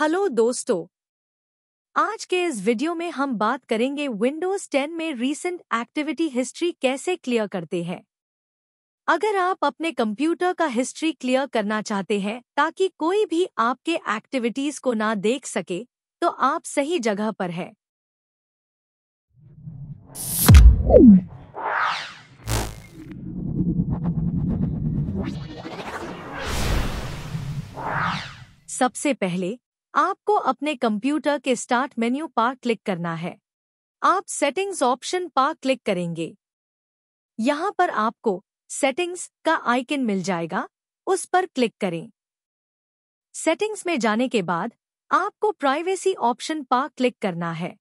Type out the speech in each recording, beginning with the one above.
hello दोस्तों आज के इस वीडियो में हम बात करेंगे विंडोज 10 में रीसेंट एक्टिविटी हिस्ट्री कैसे क्लियर करते हैं अगर आप अपने कंप्यूटर का हिस्ट्री क्लियर करना चाहते हैं ताकि कोई भी आपके एक्टिविटीज को ना देख सके तो आप सही जगह पर है सबसे पहले आपको अपने कंप्यूटर के स्टार्ट मेन्यू पर क्लिक करना है आप सेटिंग्स ऑप्शन पर क्लिक करेंगे यहाँ पर आपको सेटिंग्स का आइकन मिल जाएगा उस पर क्लिक करें सेटिंग्स में जाने के बाद आपको प्राइवेसी ऑप्शन पर क्लिक करना है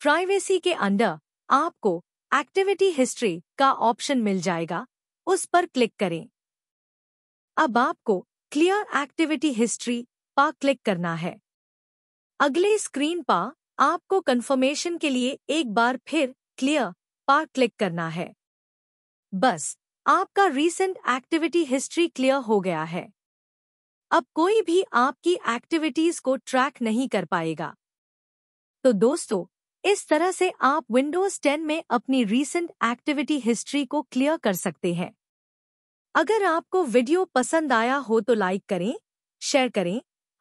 प्राइवेसी के अंडर आपको एक्टिविटी हिस्ट्री का ऑप्शन मिल जाएगा उस पर क्लिक करें अब आपको क्लियर एक्टिविटी हिस्ट्री पा क्लिक करना है अगले स्क्रीन पा आपको कंफर्मेशन के लिए एक बार फिर क्लियर पा क्लिक करना है बस आपका रीसेंट एक्टिविटी हिस्ट्री क्लियर हो गया है अब कोई भी आपकी एक्टिविटीज को ट्रैक नहीं कर पाएगा तो दोस्तों इस तरह से आप विंडोज 10 में अपनी रीसेंट एक्टिविटी हिस्ट्री को क्लियर कर सकते हैं अगर आपको वीडियो पसंद आया हो तो लाइक करें शेयर करें